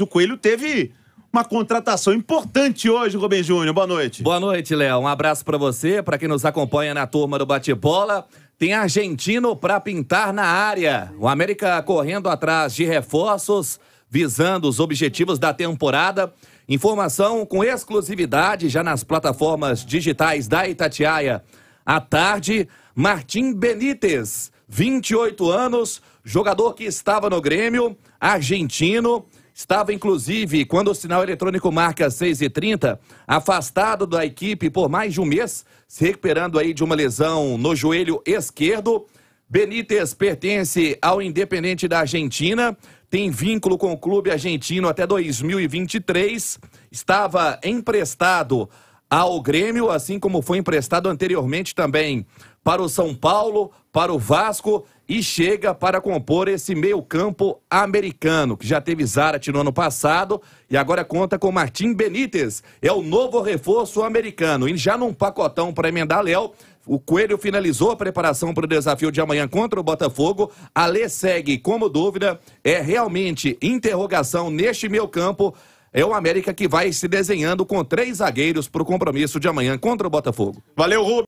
O Coelho teve uma contratação importante hoje, Rubem Júnior. Boa noite. Boa noite, Léo. Um abraço para você, para quem nos acompanha na turma do bate-bola. Tem argentino para pintar na área. O América correndo atrás de reforços, visando os objetivos da temporada. Informação com exclusividade já nas plataformas digitais da Itatiaia. À tarde, Martim Benítez, 28 anos, jogador que estava no Grêmio, argentino, Estava, inclusive, quando o sinal eletrônico marca 6 e 30 afastado da equipe por mais de um mês, se recuperando aí de uma lesão no joelho esquerdo. Benítez pertence ao Independente da Argentina, tem vínculo com o clube argentino até 2023, estava emprestado ao Grêmio, assim como foi emprestado anteriormente também para o São Paulo, para o Vasco e chega para compor esse meio-campo americano, que já teve Zarat no ano passado e agora conta com Martim Benítez. É o novo reforço americano. E já num pacotão para emendar Léo, o Coelho finalizou a preparação para o desafio de amanhã contra o Botafogo. a Alê segue como dúvida, é realmente interrogação neste meio-campo é o América que vai se desenhando com três zagueiros para o compromisso de amanhã contra o Botafogo. Valeu, Rubens.